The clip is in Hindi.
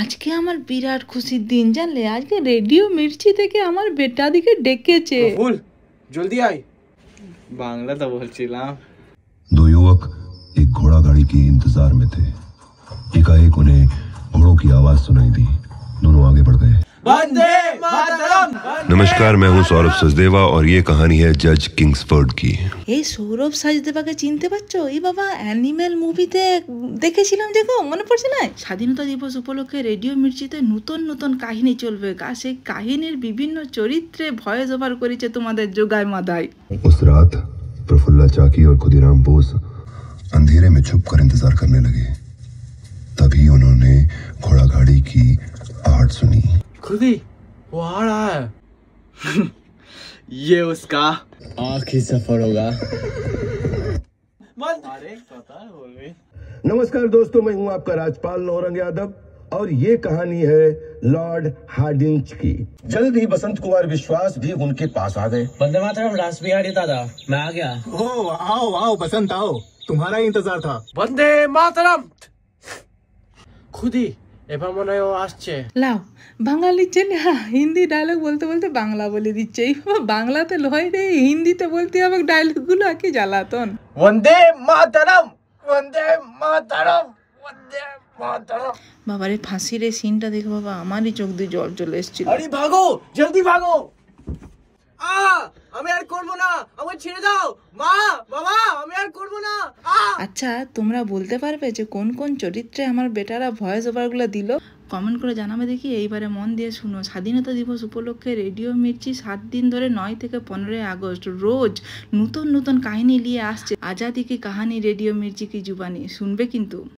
আজকে আমার বিরাট খুশির দিন জানলে আজকে রেডিও মির্চি থেকে আমার বেটা দিকে ডেকেছে বল জলদি আয় বাংলা তো বলছিলাম दो युवक एक घोड़ा गाड़ी के इंतजार में थे एकाएक उन्हें घोड़ों की आवाज सुनाई दी दोनों आगे बढ़ गए वंदे मातरम नमस्कार मैं हूँ सौरभ सचदेवा और ये कहानी है जज किंग्सफोर्ड की ए सौरभ सचदेवा के चिंते बच्चो ए बाबा एनिमल मूवी ते देखे छिलम देखो मन पड़छ ना स्वाधीनता दिवस उपलक्षे रेडियो मिर्ची ते नूतन नूतन कहानी चलबे का से कहानीर विभिन्न चरित्रे भयज ओवर करिछे तुम्हारे जोगाय मदाई उस रात प्रफुल्ला चाकी और खुदीराम बोस अंधेरे में छुप कर इंतजार करने लगे तभी उन्होंने घोड़ा गाड़ी की आहट सुनी खुदी वो आ रहा है ये उसका आखिरी सफर होगा नमस्कार दोस्तों मैं हूं आपका राजपाल नौरंग यादव और ये कहानी है लॉर्ड हार्डिंच की जल्द ही बसंत कुमार विश्वास भी उनके पास आ गए बंदे मातरम रास बिहारी दादा मैं आ गया ओ आओ आओ बसंत आओ तुम्हारा ही इंतजार था बंदे मातरम खुद ही এবার মনে হয় ও আসছে লাও চেনে হ্যাঁ হিন্দি ডায়লগ বলতে বলতে বাংলা বলে দিচ্ছে এই বাংলাতে লোহাই রে হিন্দিতে বলতে হবে গুলো আর কি জ্বালাতন বন্দে মাতারাম বন্দে মাতারাম বন্দে বাবারে ফাঁসির এই সিনটা দেখো বাবা আমারই চোখ দিয়ে জল চলে এসেছিল আরে ভাগো জলদি ভাগো আ আমি আর করবো না আমাকে ছেড়ে দাও মা বাবা আমি আর আচ্ছা তোমরা বলতে পারবে যে কোন কোন চরিত্রে আমার বেটারা ভয়েস ওভারগুলো দিল কমেন্ট করে জানাবে দেখি এইবারে মন দিয়ে শুনো স্বাধীনতা দিবস উপলক্ষে রেডিও মির্চি সাত দিন ধরে নয় থেকে পনেরোই আগস্ট রোজ নতুন নতুন কাহিনী নিয়ে আসছে আজাদি কি কাহানি রেডিও মির্চি কি জুবানি শুনবে কিন্তু